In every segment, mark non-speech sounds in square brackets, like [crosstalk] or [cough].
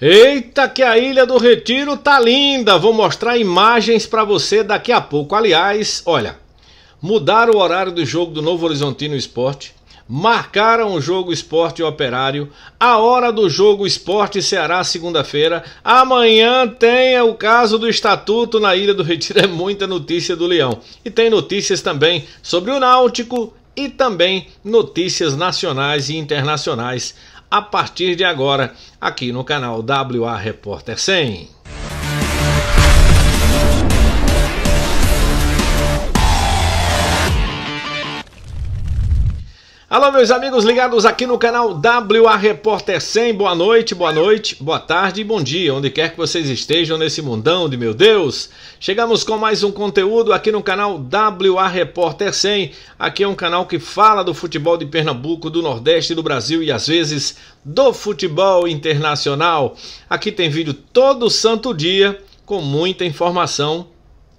Eita, que a Ilha do Retiro tá linda! Vou mostrar imagens para você daqui a pouco. Aliás, olha, mudaram o horário do jogo do Novo Horizontino Esporte, marcaram o jogo Esporte Operário, a hora do jogo Esporte Ceará segunda-feira. Amanhã tem o caso do estatuto na Ilha do Retiro, [laughs] é muita notícia do Leão. E tem notícias também sobre o Náutico e também notícias nacionais e internacionais a partir de agora aqui no canal WA Repórter 100. Alô, meus amigos ligados aqui no canal WA Repórter 100. Boa noite, boa noite, boa tarde e bom dia, onde quer que vocês estejam nesse mundão de meu Deus. Chegamos com mais um conteúdo aqui no canal WA Repórter 100. Aqui é um canal que fala do futebol de Pernambuco, do Nordeste do Brasil e às vezes do futebol internacional. Aqui tem vídeo todo santo dia com muita informação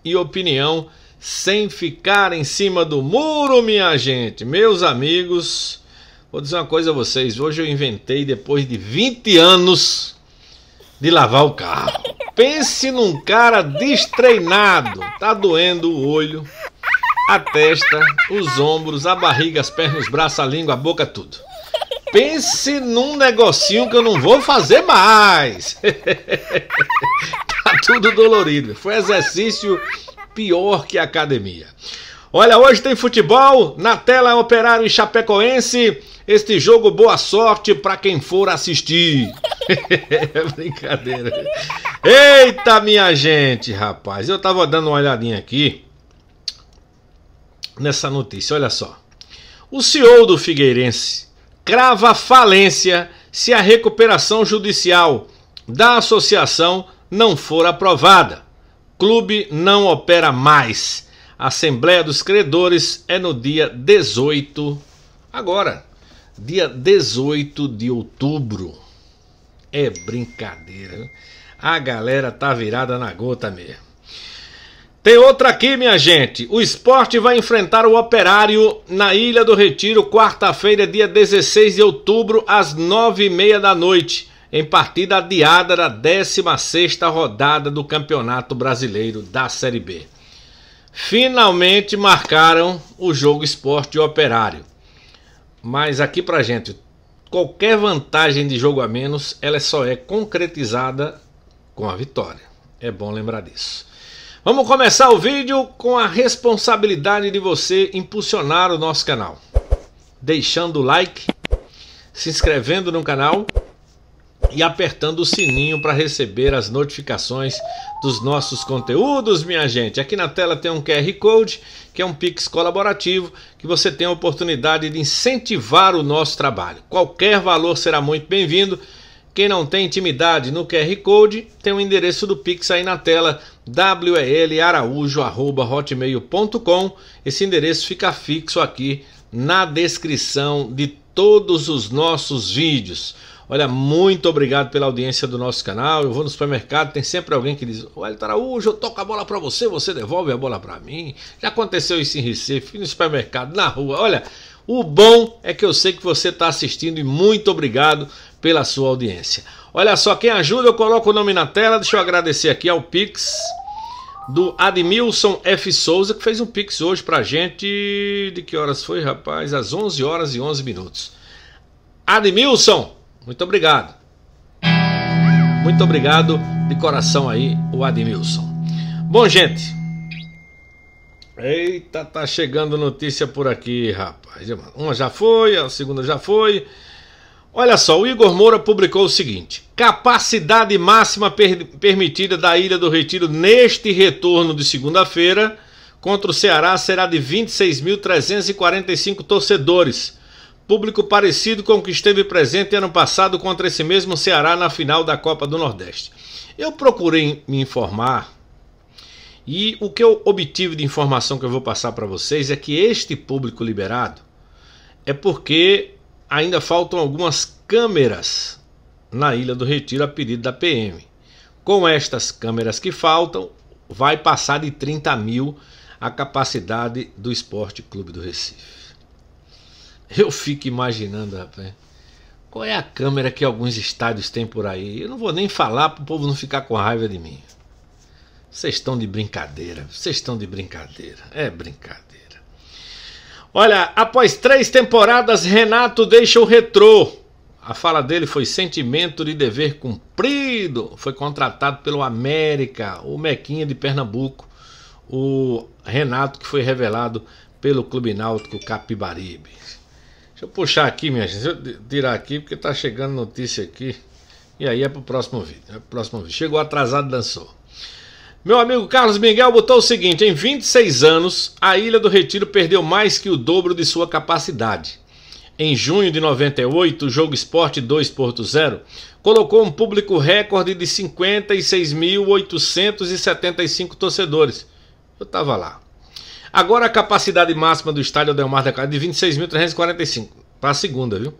e opinião sem ficar em cima do muro, minha gente. Meus amigos, vou dizer uma coisa a vocês. Hoje eu inventei, depois de 20 anos, de lavar o carro. Pense num cara destreinado. Tá doendo o olho, a testa, os ombros, a barriga, as pernas, os braços, a língua, a boca, tudo. Pense num negocinho que eu não vou fazer mais. [laughs] tá tudo dolorido. Foi exercício pior que a academia. Olha, hoje tem futebol, na tela é Operário e Chapecoense. Este jogo, boa sorte para quem for assistir. [laughs] brincadeira. Eita, minha gente, rapaz. Eu tava dando uma olhadinha aqui nessa notícia, olha só. O CEO do Figueirense crava falência se a recuperação judicial da associação não for aprovada. Clube não opera mais. Assembleia dos Credores é no dia 18, agora, dia 18 de outubro. É brincadeira. A galera tá virada na gota mesmo. Tem outra aqui, minha gente. O esporte vai enfrentar o Operário na Ilha do Retiro, quarta-feira, dia 16 de outubro, às nove e meia da noite em partida adiada da 16 rodada do Campeonato Brasileiro da Série B. Finalmente marcaram o jogo esporte e operário. Mas aqui pra gente, qualquer vantagem de jogo a menos, ela só é concretizada com a vitória. É bom lembrar disso. Vamos começar o vídeo com a responsabilidade de você impulsionar o nosso canal. Deixando o like, se inscrevendo no canal e apertando o sininho para receber as notificações dos nossos conteúdos, minha gente. Aqui na tela tem um QR Code, que é um Pix colaborativo, que você tem a oportunidade de incentivar o nosso trabalho. Qualquer valor será muito bem-vindo. Quem não tem intimidade no QR Code, tem o endereço do Pix aí na tela, welaraújo.hotmail.com. Esse endereço fica fixo aqui na descrição de todos os nossos vídeos. Olha, muito obrigado pela audiência do nosso canal. Eu vou no supermercado, tem sempre alguém que diz: Olha, Taraújo, eu toco a bola para você, você devolve a bola para mim. Já aconteceu isso em Recife, no supermercado, na rua. Olha, o bom é que eu sei que você está assistindo e muito obrigado pela sua audiência. Olha só, quem ajuda, eu coloco o nome na tela. Deixa eu agradecer aqui ao Pix do Admilson F. Souza, que fez um pix hoje pra gente. De que horas foi, rapaz? Às 11 horas e 11 minutos. Admilson, muito obrigado. Muito obrigado de coração aí, o Admilson. Bom, gente. Eita, tá chegando notícia por aqui, rapaz. Uma já foi, a segunda já foi. Olha só, o Igor Moura publicou o seguinte: capacidade máxima per permitida da Ilha do Retiro neste retorno de segunda-feira contra o Ceará será de 26.345 torcedores. Público parecido com o que esteve presente ano passado contra esse mesmo Ceará na final da Copa do Nordeste. Eu procurei me informar e o que eu obtive de informação que eu vou passar para vocês é que este público liberado é porque ainda faltam algumas câmeras na Ilha do Retiro a pedido da PM. Com estas câmeras que faltam, vai passar de 30 mil a capacidade do Esporte Clube do Recife. Eu fico imaginando, rapaz, qual é a câmera que alguns estádios têm por aí. Eu não vou nem falar para o povo não ficar com raiva de mim. Vocês estão de brincadeira, vocês estão de brincadeira, é brincadeira. Olha, após três temporadas, Renato deixa o retrô. A fala dele foi sentimento de dever cumprido. Foi contratado pelo América, o Mequinha de Pernambuco, o Renato que foi revelado pelo Clube Náutico Capibaribe. Deixa eu puxar aqui, minha gente. Deixa eu tirar aqui porque tá chegando notícia aqui. E aí é pro próximo vídeo. É pro próximo vídeo. Chegou atrasado, dançou. Meu amigo Carlos Miguel botou o seguinte: em 26 anos, a Ilha do Retiro perdeu mais que o dobro de sua capacidade. Em junho de 98, o Jogo Esporte 2.0 colocou um público recorde de 56.875 torcedores. Eu estava lá. Agora a capacidade máxima do estádio Delmar da Casa é de 26.345 para a segunda, viu?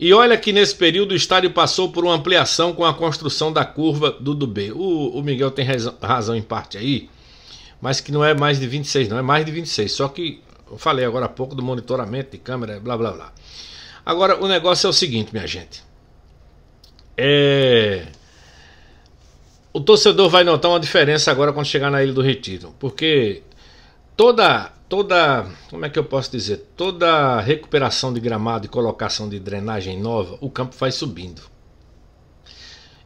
E olha que nesse período o estádio passou por uma ampliação com a construção da curva do Dubê. O, o Miguel tem razão, razão, em parte aí, mas que não é mais de 26, não, é mais de 26. Só que eu falei agora há pouco do monitoramento de câmera, blá blá blá. Agora, o negócio é o seguinte, minha gente. É... O torcedor vai notar uma diferença agora quando chegar na Ilha do Retiro, porque toda toda, como é que eu posso dizer, toda recuperação de gramado e colocação de drenagem nova, o campo vai subindo.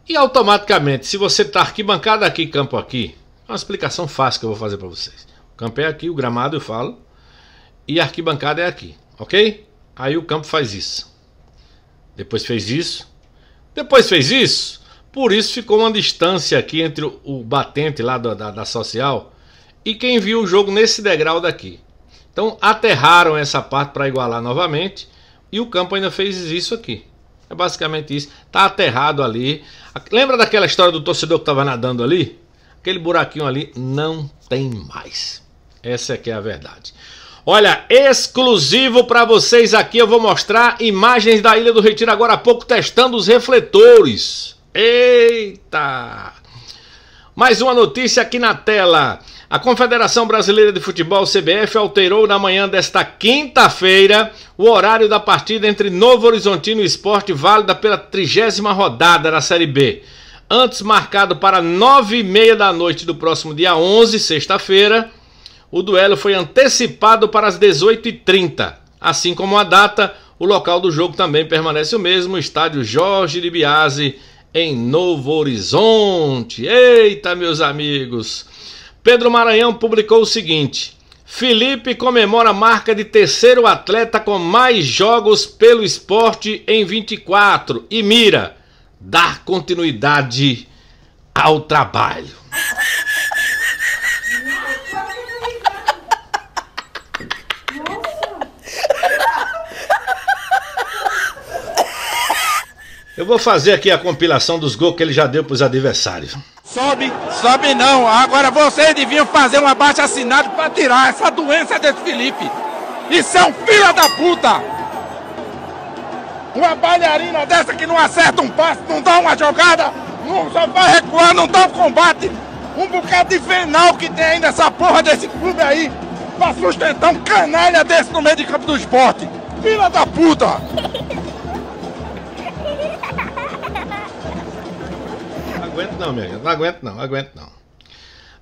E automaticamente, se você está arquibancada aqui, campo aqui, é uma explicação fácil que eu vou fazer para vocês. O campo é aqui, o gramado eu falo, e a arquibancada é aqui, ok? Aí o campo faz isso. Depois fez isso. Depois fez isso. Por isso ficou uma distância aqui entre o batente lá da, da, da social e quem viu o jogo nesse degrau daqui. Então aterraram essa parte para igualar novamente e o campo ainda fez isso aqui. É basicamente isso. Tá aterrado ali. Lembra daquela história do torcedor que estava nadando ali? Aquele buraquinho ali não tem mais. Essa é que é a verdade. Olha, exclusivo para vocês aqui, eu vou mostrar imagens da Ilha do Retiro agora há pouco testando os refletores. Eita! Mais uma notícia aqui na tela. A Confederação Brasileira de Futebol, CBF, alterou na manhã desta quinta-feira o horário da partida entre Novo Horizontino e Esporte, válida pela trigésima rodada da Série B. Antes marcado para nove e meia da noite do próximo dia 11, sexta-feira, o duelo foi antecipado para as 18h30. Assim como a data, o local do jogo também permanece o mesmo, estádio Jorge de Biase, em Novo Horizonte. Eita, meus amigos! Pedro Maranhão publicou o seguinte: Felipe comemora a marca de terceiro atleta com mais jogos pelo esporte em 24 e mira dar continuidade ao trabalho. Eu vou fazer aqui a compilação dos gols que ele já deu para os adversários. Sobe, sobe não. Agora vocês deviam fazer uma baixa assinada para tirar essa doença desse Felipe. Isso é um filho da puta! Uma bailarina dessa que não acerta um passo, não dá uma jogada, não, só vai recuar, não dá um combate. Um bocado de venal que tem ainda essa porra desse clube aí pra sustentar um canalha desse no meio de campo do esporte. Filha da puta! aguento não, minha gente. Não aguento não, aguento não.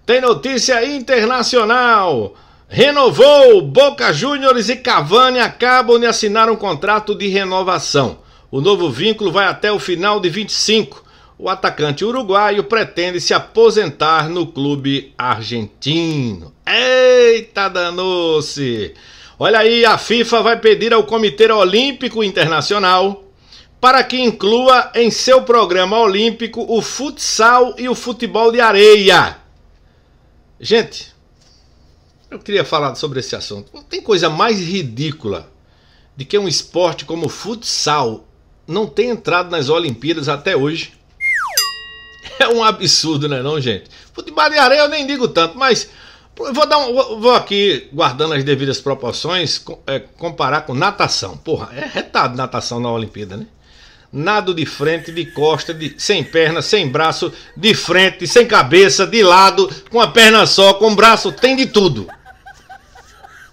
Tem notícia internacional. Renovou! Boca Juniors e Cavani acabam de assinar um contrato de renovação. O novo vínculo vai até o final de 25. O atacante uruguaio pretende se aposentar no clube argentino. Eita, danou-se! Olha aí, a FIFA vai pedir ao Comitê Olímpico Internacional para que inclua em seu programa olímpico o futsal e o futebol de areia. Gente, eu queria falar sobre esse assunto. Não tem coisa mais ridícula de que um esporte como o futsal não tenha entrado nas Olimpíadas até hoje. É um absurdo, né, não, gente? Futebol de areia eu nem digo tanto, mas vou dar um, vou aqui guardando as devidas proporções, é, comparar com natação. Porra, é retado natação na Olimpíada, né? nado de frente, de costa, de, sem perna, sem braço, de frente, sem cabeça, de lado, com a perna só, com o braço, tem de tudo.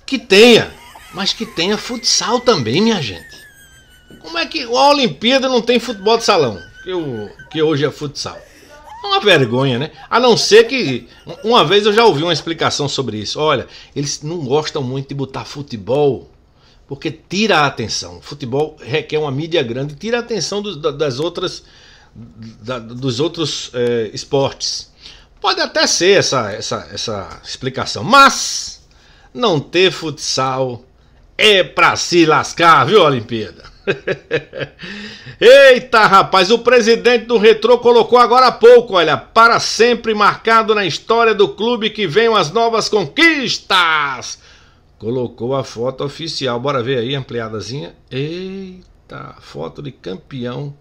Que tenha, mas que tenha futsal também, minha gente. Como é que a Olimpíada não tem futebol de salão? Que, que hoje é futsal. É uma vergonha, né? A não ser que. Uma vez eu já ouvi uma explicação sobre isso. Olha, eles não gostam muito de botar futebol porque tira a atenção. O futebol requer uma mídia grande, tira a atenção do, das outras, da, dos outros é, esportes. Pode até ser essa, essa, essa explicação, mas não ter futsal é pra se lascar, viu, Olimpíada? [laughs] Eita, rapaz, o presidente do Retrô colocou agora há pouco, olha, para sempre marcado na história do clube que venham as novas conquistas colocou a foto oficial. Bora ver aí, ampliadazinha. Eita, foto de campeão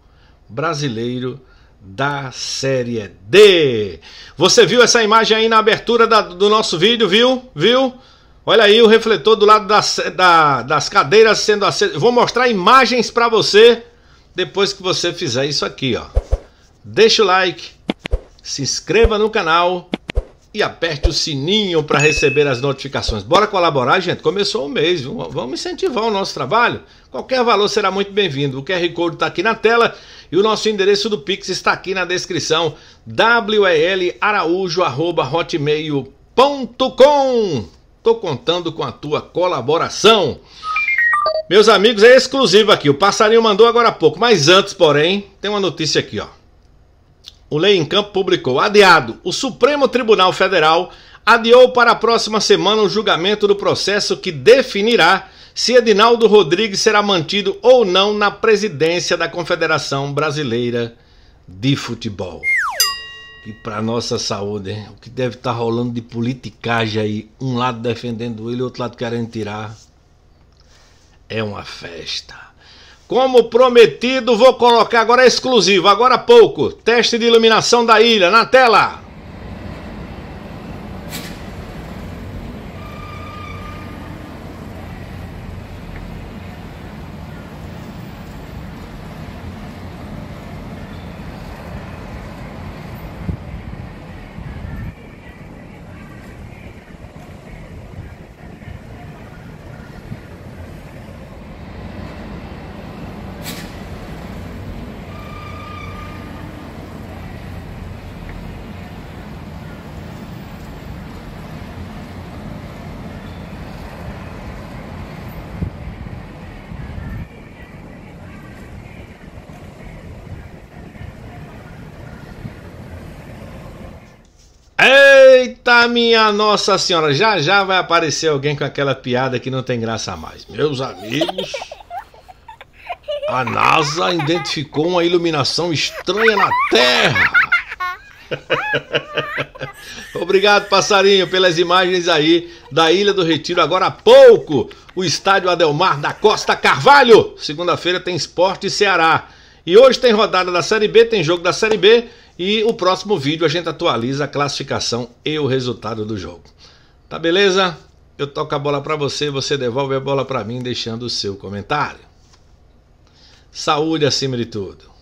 brasileiro da Série D. Você viu essa imagem aí na abertura da, do nosso vídeo, viu? Viu? Olha aí o refletor do lado das, da, das cadeiras sendo aceso. Vou mostrar imagens para você depois que você fizer isso aqui, ó. Deixa o like, se inscreva no canal e aperte o sininho para receber as notificações. Bora colaborar, gente? Começou o mês, vamos incentivar o nosso trabalho. Qualquer valor será muito bem-vindo. O QR Code está aqui na tela e o nosso endereço do Pix está aqui na descrição: welaraújo.hotmail.com. Estou contando com a tua colaboração. Meus amigos, é exclusivo aqui. O passarinho mandou agora há pouco, mas antes, porém, tem uma notícia aqui, ó. O Lei em Campo publicou adiado. O Supremo Tribunal Federal adiou para a próxima semana o julgamento do processo que definirá se Edinaldo Rodrigues será mantido ou não na presidência da Confederação Brasileira de Futebol. E para nossa saúde, hein? o que deve estar tá rolando de politicagem aí, um lado defendendo ele, outro lado querendo tirar, é uma festa. Como prometido, vou colocar agora exclusivo, agora há pouco, teste de iluminação da ilha na tela. Eita, tá, minha Nossa Senhora, já já vai aparecer alguém com aquela piada que não tem graça mais. Meus amigos, a NASA identificou uma iluminação estranha na Terra. [laughs] Obrigado, passarinho, pelas imagens aí da Ilha do Retiro. Agora há pouco, o estádio Adelmar da Costa Carvalho. Segunda-feira tem Esporte Ceará. E hoje tem rodada da Série B, tem jogo da Série B e o próximo vídeo a gente atualiza a classificação e o resultado do jogo. Tá beleza? Eu toco a bola para você, você devolve a bola para mim deixando o seu comentário. Saúde acima de tudo.